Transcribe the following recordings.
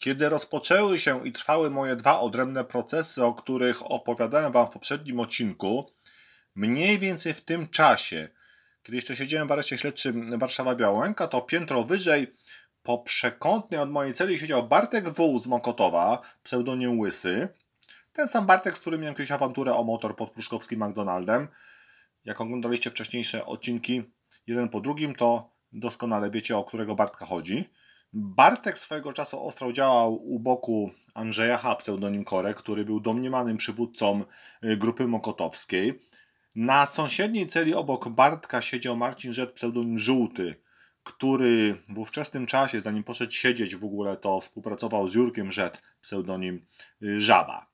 Kiedy rozpoczęły się i trwały moje dwa odrębne procesy, o których opowiadałem Wam w poprzednim odcinku, mniej więcej w tym czasie, kiedy jeszcze siedziałem w areszcie śledczym Warszawa-Białęka, to piętro wyżej po przekątnej od mojej celi siedział Bartek W. z Mokotowa, pseudonim Łysy. Ten sam Bartek, z którym miałem kiedyś awanturę o motor pod pruszkowskim McDonaldem. Jak oglądaliście wcześniejsze odcinki jeden po drugim, to doskonale wiecie, o którego Bartka chodzi. Bartek swojego czasu ostro działał u boku Andrzeja H. pseudonim Korek, który był domniemanym przywódcą y, grupy mokotowskiej. Na sąsiedniej celi obok Bartka siedział Marcin Rzet pseudonim Żółty, który w ówczesnym czasie, zanim poszedł siedzieć w ogóle, to współpracował z Jurkiem Rzet pseudonim y, Żaba.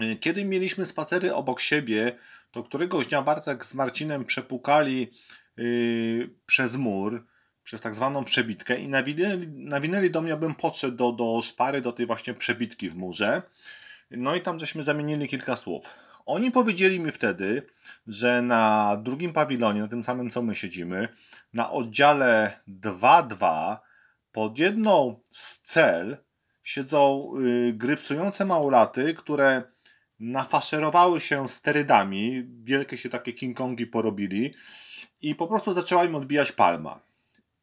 Y, kiedy mieliśmy spacery obok siebie, to któregoś dnia Bartek z Marcinem przepukali yy, przez mur przez tak zwaną przebitkę i nawinęli, nawinęli do mnie, abym podszedł do, do szpary, do tej właśnie przebitki w murze. No i tam żeśmy zamienili kilka słów. Oni powiedzieli mi wtedy, że na drugim pawilonie, na tym samym co my siedzimy, na oddziale 2-2 pod jedną z cel siedzą y, grypsujące małolaty, które nafaszerowały się sterydami, wielkie się takie King Kongi porobili i po prostu zaczęła im odbijać palma.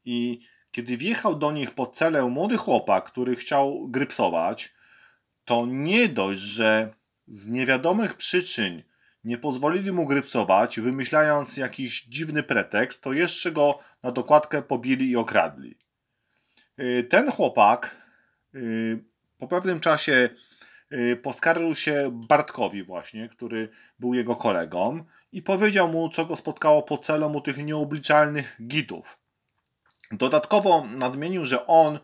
I kiedy wjechał do nich po celę młody chłopak, który chciał grypsować, to nie dość, że z niewiadomych przyczyn nie pozwolili mu grypsować, wymyślając jakiś dziwny pretekst, to jeszcze go na dokładkę pobili i okradli. Y, ten chłopak y, po pewnym czasie y, poskarżył się Bartkowi właśnie, który był jego kolegą i powiedział mu, co go spotkało po celu u tych nieobliczalnych gitów. Dodatkowo nadmienił, że on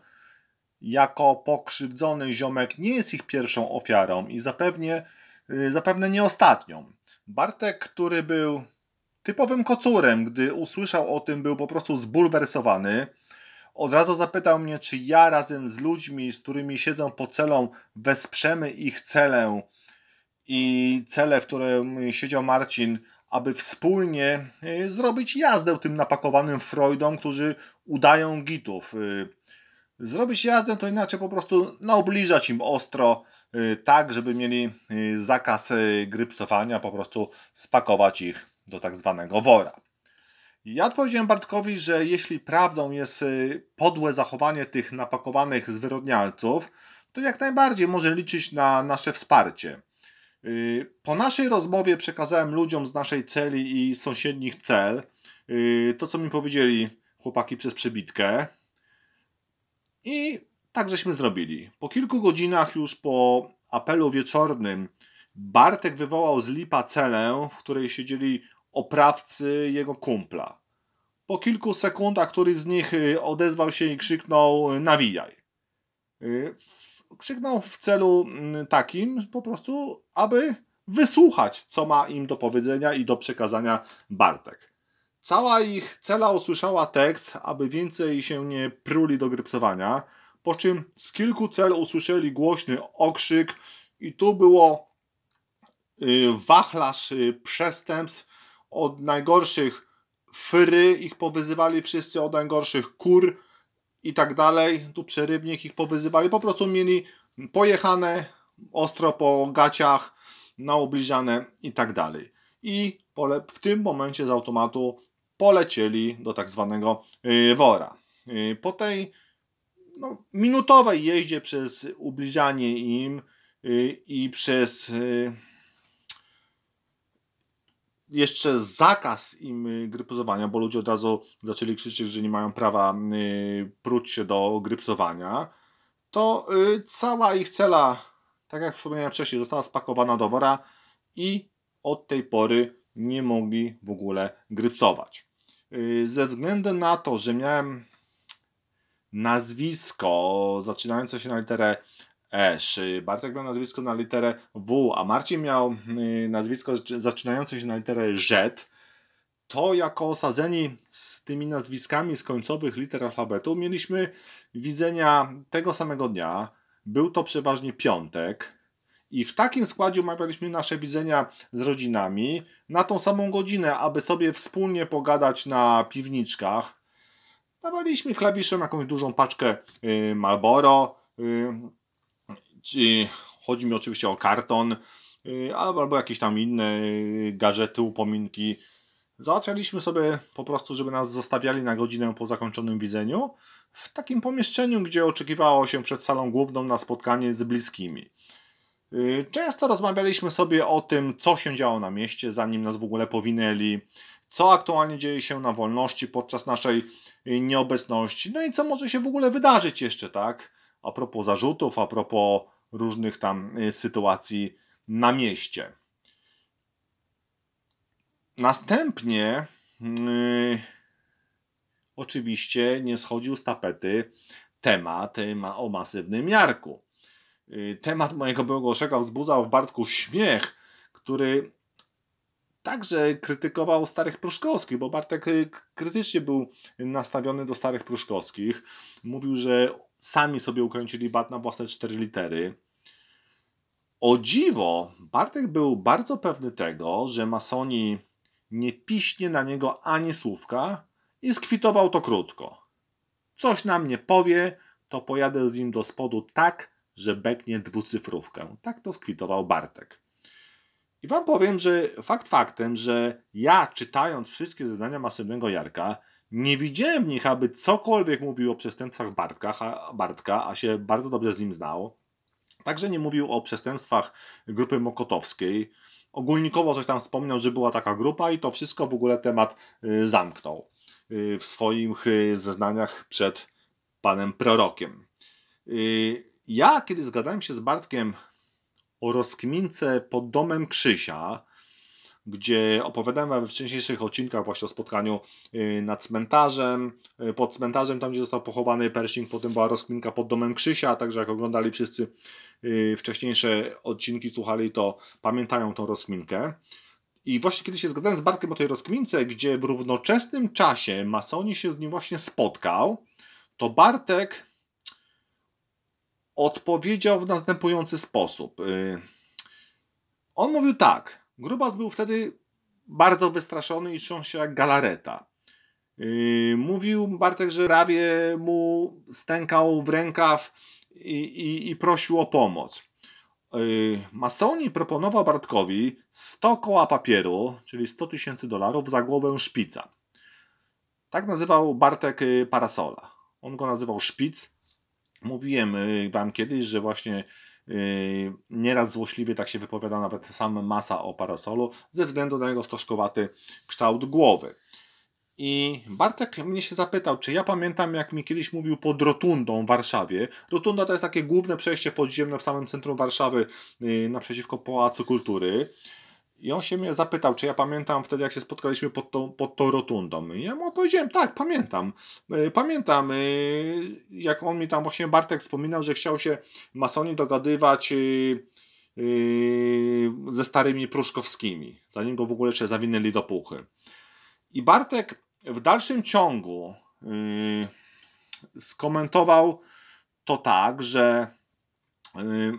jako pokrzywdzony ziomek nie jest ich pierwszą ofiarą i zapewnie, y, zapewne nie ostatnią. Bartek, który był typowym kocurem, gdy usłyszał o tym, był po prostu zbulwersowany. Od razu zapytał mnie, czy ja razem z ludźmi, z którymi siedzą po celą, wesprzemy ich celę i cele, w którym siedział Marcin, aby wspólnie e, zrobić jazdę tym napakowanym Freudom, którzy udają gitów. E, zrobić jazdę to inaczej po prostu naobliżać no, im ostro, e, tak żeby mieli zakaz grypsowania, po prostu spakować ich do tak zwanego wora. Ja odpowiedziałem Bartkowi, że jeśli prawdą jest podłe zachowanie tych napakowanych zwyrodnialców, to jak najbardziej może liczyć na nasze wsparcie. Y, po naszej rozmowie przekazałem ludziom z naszej celi i sąsiednich cel y, to, co mi powiedzieli chłopaki przez przebitkę, I tak żeśmy zrobili. Po kilku godzinach już po apelu wieczornym Bartek wywołał z lipa celę, w której siedzieli oprawcy jego kumpla. Po kilku sekundach któryś z nich y, odezwał się i krzyknął nawijaj krzyknął w celu mm, takim po prostu, aby wysłuchać, co ma im do powiedzenia i do przekazania Bartek. Cała ich cela usłyszała tekst, aby więcej się nie pruli do grypsowania, po czym z kilku cel usłyszeli głośny okrzyk i tu było y, wachlarz y, przestępstw od najgorszych fry, ich powyzywali wszyscy od najgorszych kur, i tak dalej. Tu przerywnik ich powyzywali. Po prostu mieli pojechane ostro po gaciach, naobliżane i tak dalej. I w tym momencie z automatu polecieli do tak zwanego y, wora. Y, po tej no, minutowej jeździe przez ubliżanie im y, i przez jeszcze zakaz im y, grypsowania, bo ludzie od razu zaczęli krzyczeć, że nie mają prawa y, pruć się do grypsowania, to y, cała ich cela, tak jak wspomniałem wcześniej, została spakowana do wora i od tej pory nie mogli w ogóle grypsować. Ze względu na to, że miałem nazwisko zaczynające się na literę E. Bartek miał nazwisko na literę W, a Marcin miał y, nazwisko zaczynające się na literę Z, to jako osadzeni z tymi nazwiskami z końcowych liter alfabetu mieliśmy widzenia tego samego dnia. Był to przeważnie piątek. I w takim składzie omawialiśmy nasze widzenia z rodzinami na tą samą godzinę, aby sobie wspólnie pogadać na piwniczkach. Dawaliśmy klawiszem jakąś dużą paczkę yy, Malboro. Yy, Chodzi mi oczywiście o karton y, albo jakieś tam inne y, gadżety, upominki. Załatwialiśmy sobie po prostu, żeby nas zostawiali na godzinę po zakończonym widzeniu w takim pomieszczeniu, gdzie oczekiwało się przed salą główną na spotkanie z bliskimi. Y, często rozmawialiśmy sobie o tym, co się działo na mieście, zanim nas w ogóle powinęli, co aktualnie dzieje się na wolności podczas naszej nieobecności, no i co może się w ogóle wydarzyć jeszcze, tak? A propos zarzutów, a propos różnych tam y, sytuacji na mieście. Następnie, yy, oczywiście, nie schodził z tapety temat y, ma o masywnym jarku. Yy, temat mojego byłego szefa wzbudzał w Bartku śmiech, który także krytykował starych pruszkowskich, bo Bartek y, krytycznie był nastawiony do starych pruszkowskich. Mówił, że sami sobie ukręcili bat na własne cztery litery o dziwo, Bartek był bardzo pewny tego, że Masoni nie piśnie na niego ani słówka i skwitował to krótko. Coś nam nie powie, to pojadę z nim do spodu tak, że beknie dwucyfrówkę. Tak to skwitował Bartek. I wam powiem, że fakt faktem, że ja czytając wszystkie zadania masywnego Jarka, nie widziałem w nich, aby cokolwiek mówił o przestępstwach Bartka, Bartka, a się bardzo dobrze z nim znał. Także nie mówił o przestępstwach grupy Mokotowskiej. Ogólnikowo coś tam wspomniał, że była taka grupa i to wszystko w ogóle temat y, zamknął y, w swoich y, zeznaniach przed panem prorokiem. Ja, kiedy zgadałem się z Bartkiem o rozkmince pod domem Krzysia, gdzie opowiadałem we wcześniejszych odcinkach właśnie o spotkaniu nad cmentarzem, pod cmentarzem, tam gdzie został pochowany Pershing, potem była rozkminka pod domem Krzysia, także jak oglądali wszyscy Y, wcześniejsze odcinki słuchali, to pamiętają tą rozkminkę. I właśnie kiedy się zgadzałem z Bartkiem o tej rozkmince, gdzie w równoczesnym czasie Masoni się z nim właśnie spotkał, to Bartek odpowiedział w następujący sposób. Y, on mówił tak. Grubas był wtedy bardzo wystraszony i trząsł się jak galareta. Y, mówił Bartek, że prawie mu stękał w rękaw i, i prosił o pomoc. Y, Masoni proponował Bartkowi 100 koła papieru, czyli 100 tysięcy dolarów za głowę szpica. Tak nazywał Bartek y, parasola. On go nazywał szpic. Mówiłem y, wam kiedyś, że właśnie nieraz złośliwie tak się wypowiada nawet sam Masa o parasolu ze względu na jego stożkowaty kształt głowy. I Bartek mnie się zapytał, czy ja pamiętam, jak mi kiedyś mówił pod rotundą w Warszawie. Rotunda to jest takie główne przejście podziemne w samym centrum Warszawy, y, naprzeciwko Pałacu Kultury. I on się mnie zapytał, czy ja pamiętam wtedy, jak się spotkaliśmy pod tą, pod tą rotundą. I ja mu odpowiedziałem, tak, pamiętam. Y, pamiętam, y, jak on mi tam właśnie, Bartek wspominał, że chciał się masoni dogadywać ze starymi Pruszkowskimi, zanim go w ogóle jeszcze zawinęli do puchy. I Bartek w dalszym ciągu yy, skomentował to tak, że yy,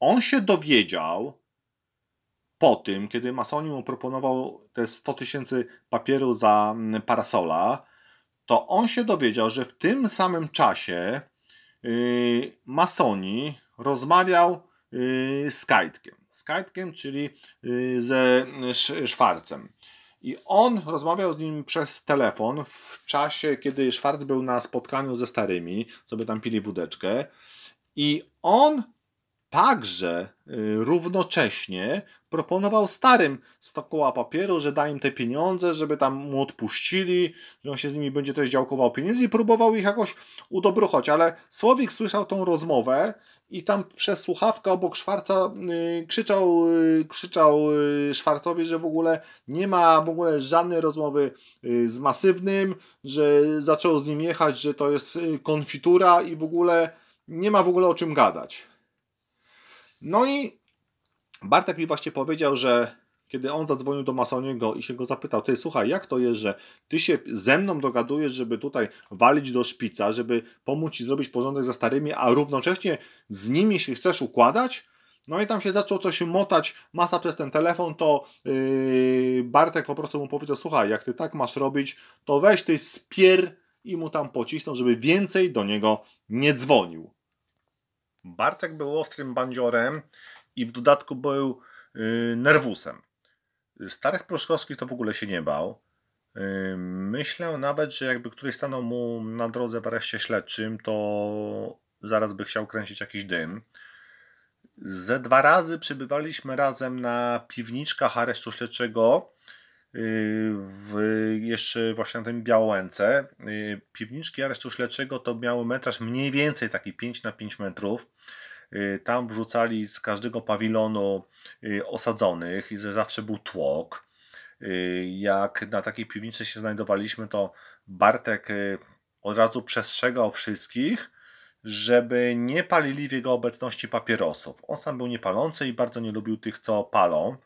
on się dowiedział po tym, kiedy Masoni mu proponował te 100 tysięcy papieru za mm, parasola, to on się dowiedział, że w tym samym czasie yy, Masoni rozmawiał y, z Kajtkiem. Z Kajtkiem, czyli y, ze y, Szwarcem. I on rozmawiał z nim przez telefon w czasie, kiedy Schwarz był na spotkaniu ze starymi, sobie tam pili wódeczkę. I on Także y, równocześnie proponował starym stokoła papieru, że da im te pieniądze, żeby tam mu odpuścili, że on się z nimi będzie też działkował pieniędzy i próbował ich jakoś udobruchać, ale Słowik słyszał tą rozmowę i tam przez słuchawkę obok Szwarca y, krzyczał, y, krzyczał Szwarcowi, że w ogóle nie ma w ogóle żadnej rozmowy z Masywnym, że zaczął z nim jechać, że to jest konfitura i w ogóle nie ma w ogóle o czym gadać. No i Bartek mi właśnie powiedział, że kiedy on zadzwonił do Masoniego i się go zapytał, ty słuchaj, jak to jest, że ty się ze mną dogadujesz, żeby tutaj walić do szpica, żeby pomóc ci zrobić porządek za starymi, a równocześnie z nimi się chcesz układać? No i tam się zaczął coś motać, masa przez ten telefon, to yy, Bartek po prostu mu powiedział, słuchaj, jak ty tak masz robić, to weź ty spier i mu tam pocisnął, żeby więcej do niego nie dzwonił. Bartek był ostrym bandziorem i w dodatku był y, nerwusem. Starych Pruskowskich to w ogóle się nie bał. Y, myślę nawet, że jakby któryś stanął mu na drodze w areszcie śledczym, to zaraz by chciał kręcić jakiś dym. Ze dwa razy przybywaliśmy razem na piwniczkach aresztu śledczego Y, w, jeszcze właśnie na tym Białołęce. Y, piwniczki aresztu śledczego to miały metraż mniej więcej taki 5 na 5 metrów. Y, tam wrzucali z każdego pawilonu osadzonych i że zawsze był tłok. Jak na takiej piwnicy się znajdowaliśmy, to Bartek od razu przestrzegał wszystkich, żeby nie palili w jego obecności papierosów. On sam był niepalący i bardzo nie lubił tych, co palą.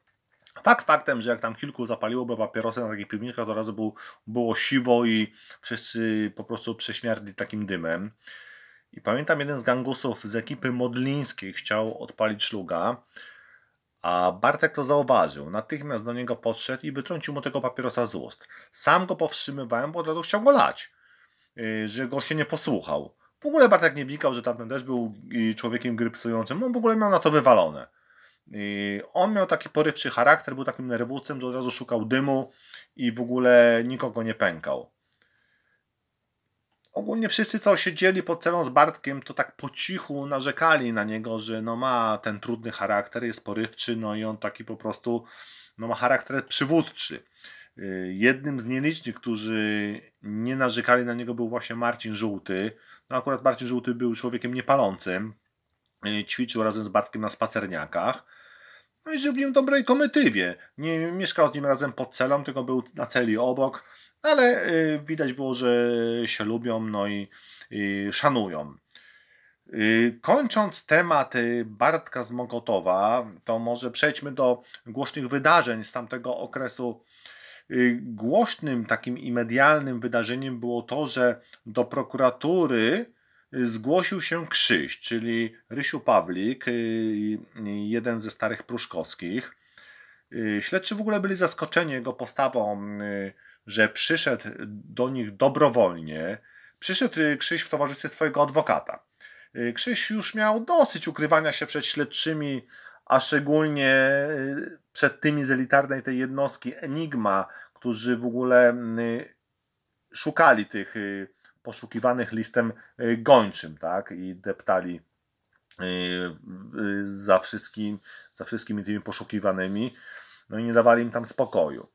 Fakt faktem, że jak tam kilku zapaliłoby papierosy na takich piwnikach, to raz był, było siwo i wszyscy po prostu prześmierdli takim dymem. I pamiętam jeden z gangusów z ekipy modlińskiej chciał odpalić szluga, a Bartek to zauważył. Natychmiast do niego podszedł i wytrącił mu tego papierosa z ust. Sam go powstrzymywałem, bo od razu chciał go lać, y, że go się nie posłuchał. W ogóle Bartek nie wnikał, że tamten też był y, człowiekiem grypsującym. On w ogóle miał na to wywalone. On miał taki porywczy charakter, był takim nerwusem, że od razu szukał dymu i w ogóle nikogo nie pękał. Ogólnie wszyscy, co siedzieli pod celą z Bartkiem, to tak po cichu narzekali na niego, że no ma ten trudny charakter, jest porywczy, no i on taki po prostu no ma charakter przywódczy. Y, jednym z nielicznych, którzy nie narzekali na niego, był właśnie Marcin Żółty. No akurat Marcin Żółty był człowiekiem niepalącym, E, ćwiczył razem z Bartkiem na spacerniakach. No i żył w nim dobrej komitywie. Nie mieszkał z nim razem pod celą, tylko był na celi obok. Ale e, widać było, że się lubią, no i e, szanują. Kończąc temat Bartka z Mokotowa, to może przejdźmy do głośnych wydarzeń z tamtego okresu. Głośnym takim i medialnym wydarzeniem było to, że do prokuratury zgłosił się Krzyś, czyli Rysiu Pawlik, y, jeden ze starych Pruszkowskich. Y, śledczy w ogóle byli zaskoczeni jego postawą, y, że przyszedł do nich dobrowolnie. Przyszedł Krzyś w towarzystwie swojego adwokata. Krzyś już miał dosyć ukrywania się przed śledczymi, a szczególnie przed tymi z elitarnej tej jednostki Enigma, którzy w ogóle szukali tych poszukiwanych listem y, gończym, tak? I deptali y, y, za, wszystkim, za wszystkimi tymi poszukiwanymi, no i nie dawali im tam spokoju.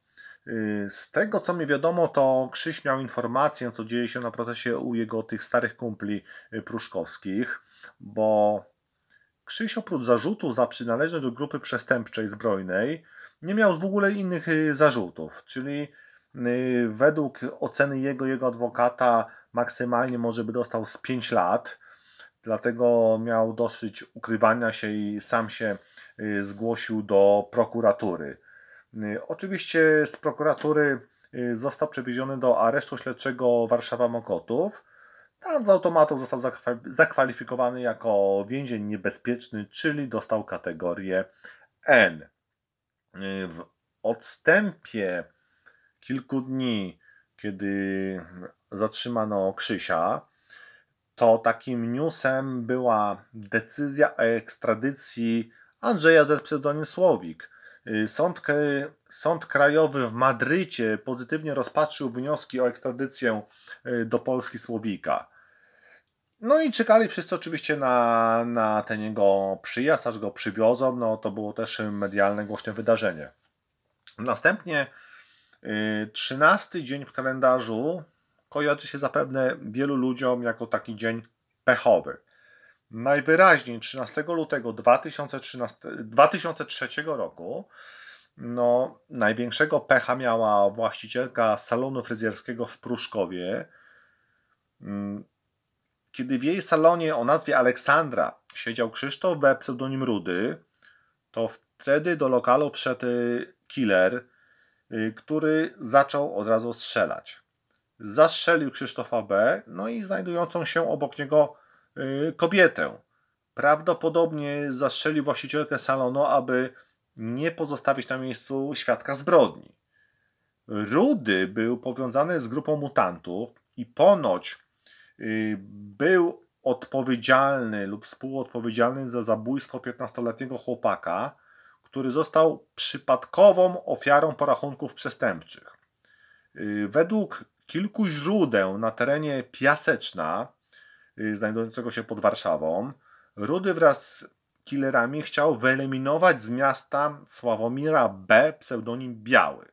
Z tego co mi wiadomo, to Krzyś miał informację, co dzieje się na procesie u jego tych starych kumpli pruszkowskich, bo Krzyś oprócz zarzutu za przynależność do grupy przestępczej zbrojnej nie miał w ogóle innych zarzutów, czyli Y, według oceny jego, jego adwokata maksymalnie może by dostał z 5 lat, dlatego miał dosyć ukrywania się i sam się y, zgłosił do prokuratury. Y, oczywiście z prokuratury został przewieziony do aresztu śledczego Warszawa-Mokotów. Tam z automatów został zakwalifikowany jako więzień niebezpieczny, czyli dostał kategorię N. W odstępie kilku dni, kiedy zatrzymano Krzysia, to takim newsem była decyzja o ekstradycji Andrzeja ze pseudonim Słowik. Sąd, Sąd Krajowy w Madrycie pozytywnie rozpatrzył wnioski o ekstradycję e, do Polski Słowika. No i czekali wszyscy oczywiście na, na ten jego przyjazd, aż go przywiozą. No to było też medialne głośne wydarzenie. Następnie Y, trzynasty dzień w kalendarzu kojarzy się zapewne wielu ludziom jako taki dzień pechowy. Najwyraźniej 13 lutego 2013, 2003 roku no, największego pecha miała właścicielka salonu fryzjerskiego w Pruszkowie. Mm, kiedy w jej salonie o nazwie Aleksandra siedział Krzysztof we pseudonim Rudy, to wtedy do lokalu wszedł y, killer – Y, który zaczął od razu strzelać. Zastrzelił Krzysztofa B., no i znajdującą się obok niego y, kobietę. Prawdopodobnie zastrzelił właścicielkę salonu, aby nie pozostawić na miejscu świadka zbrodni. Rudy był powiązany z grupą mutantów i ponoć y, był odpowiedzialny lub współodpowiedzialny za zabójstwo 15-letniego chłopaka, który został przypadkową ofiarą porachunków przestępczych. Y, według kilku źródeł na terenie Piaseczna, y, znajdującego się pod Warszawą, Rudy wraz z killerami chciał wyeliminować z miasta Sławomira B. pseudonim Biały.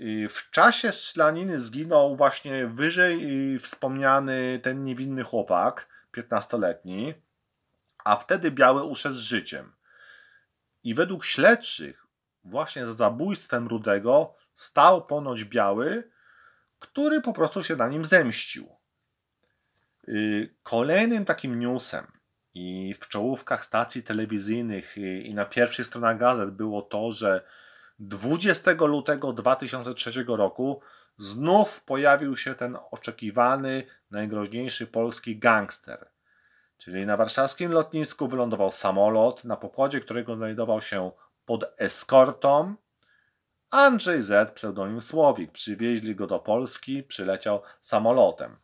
Y, w czasie strzelaniny zginął właśnie wyżej wspomniany ten niewinny chłopak, 15-letni, a wtedy Biały uszedł z życiem. I według śledczych właśnie za zabójstwem Rudego stał ponoć Biały, który po prostu się na nim zemścił. Y, kolejnym takim newsem i w czołówkach stacji telewizyjnych y, i na pierwszych stronach gazet było to, że 20 lutego 2003 roku znów pojawił się ten oczekiwany, najgroźniejszy polski gangster – Czyli na warszawskim lotnisku wylądował samolot, na pokładzie którego znajdował się pod eskortą Andrzej Z, pseudonim Słowik. Przywieźli go do Polski, przyleciał samolotem.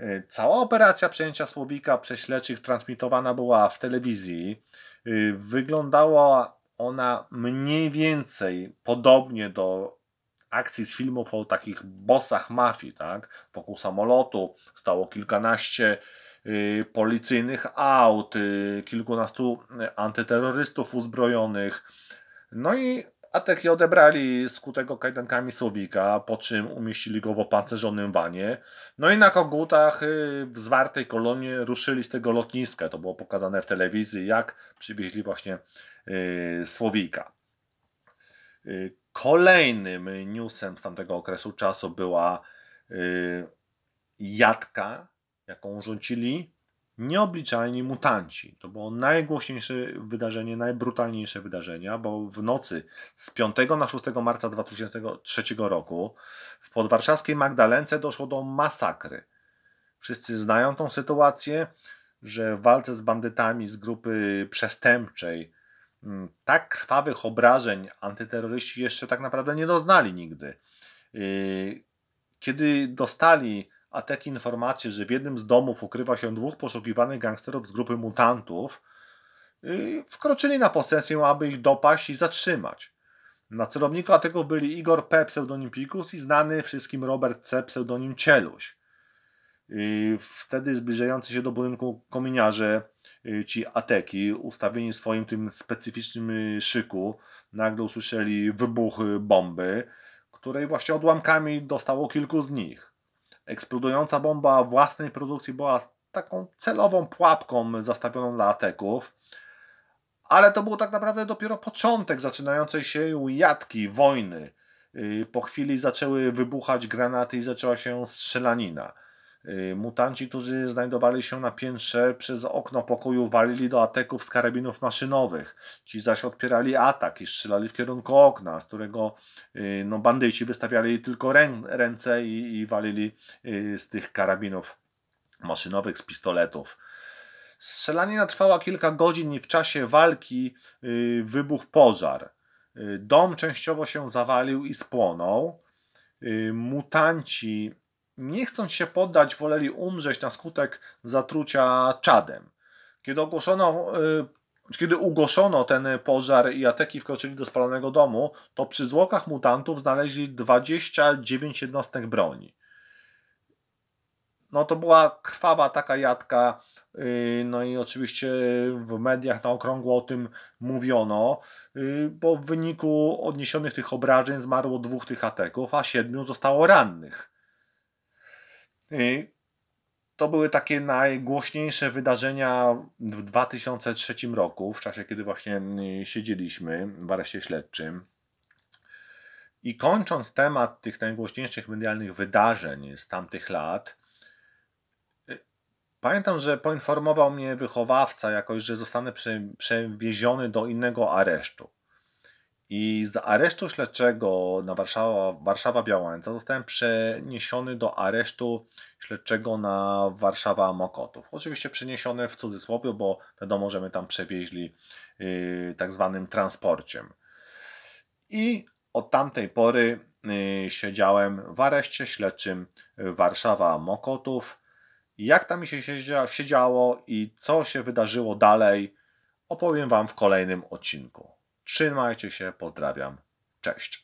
Y, cała operacja przejęcia Słowika przez śledczych transmitowana była w telewizji. Y, wyglądała ona mniej więcej podobnie do akcji z filmów o takich bossach mafii, tak? Wokół samolotu stało kilkanaście Y, policyjnych aut, y, kilkunastu antyterrorystów uzbrojonych. No i ateki odebrali skutego kajdankami Słowika, po czym umieścili go w opancerzonym wanie. No i na kogutach y, w zwartej kolonie ruszyli z tego lotniska. To było pokazane w telewizji, jak przywieźli właśnie Słowika. Kolejnym newsem z tamtego okresu czasu była jadka jaką rządzili nieobliczalni mutanci. To było najgłośniejsze wydarzenie, najbrutalniejsze wydarzenia, bo w nocy z 5 na 6 marca 2003 roku w podwarszawskiej Magdalence doszło do masakry. Wszyscy znają tą sytuację, że w walce z bandytami z grupy przestępczej mm, tak krwawych obrażeń antyterroryści jeszcze tak naprawdę nie doznali nigdy. Y, kiedy dostali a tek informacje, że w jednym z domów ukrywa się dwóch poszukiwanych gangsterów z grupy mutantów, yy, wkroczyli na posesję, aby ich dopaść i zatrzymać. Na celowniku ateków byli Igor P. pseudonim Pikus i znany wszystkim Robert C. pseudonim Cieluś. Yy, wtedy zbliżający się do budynku kominiarze yy, ci ateki, ustawieni w swoim tym specyficznym szyku, nagle usłyszeli wybuchy bomby, której właśnie odłamkami dostało kilku z nich. Eksplodująca bomba własnej produkcji była taką celową pułapką zastawioną dla ateków. Ale to był tak naprawdę dopiero początek zaczynającej się jadki, wojny. Y, po chwili zaczęły wybuchać granaty i zaczęła się strzelanina. Y, mutanci, którzy znajdowali się na piętrze, przez okno pokoju walili do ateków z karabinów maszynowych. Ci zaś odpierali atak i strzelali w kierunku okna, z którego y, no, bandyci wystawiali tylko ręce i, i walili y, z tych karabinów maszynowych, z pistoletów. Strzelanina trwała kilka godzin i w czasie walki wybuchł pożar. Dom częściowo się zawalił i spłonął. Mutanci nie chcąc się poddać, woleli umrzeć na skutek zatrucia czadem. Kiedy ogłoszono y, kiedy ugoszono ten pożar i ateki wkroczyli do spalonego domu, to przy zwłokach mutantów znaleźli 29 jednostek broni. No to była krwawa taka jadka, y, no i oczywiście w mediach na okrągło o tym mówiono, y, bo w wyniku odniesionych tych obrażeń zmarło dwóch tych ateków, a siedmiu zostało rannych. Y, to były takie najgłośniejsze wydarzenia w 2003 roku, w czasie kiedy właśnie y, siedzieliśmy w areszcie śledczym. I kończąc temat tych najgłośniejszych medialnych wydarzeń z tamtych lat, y, pamiętam, że poinformował mnie wychowawca jakoś, że zostanę przewieziony do innego aresztu. I z aresztu śledczego na Warszawa, Warszawa zostałem przeniesiony do aresztu śledczego na Warszawa Mokotów. Oczywiście przeniesiony w cudzysłowie, bo wiadomo, że my tam przewieźli yy, tak zwanym transporciem. I od tamtej pory yy, siedziałem w areszcie śledczym Warszawa Mokotów. Jak tam mi się siedziało i co się wydarzyło dalej, opowiem Wam w kolejnym odcinku. Trzymajcie się, pozdrawiam, cześć.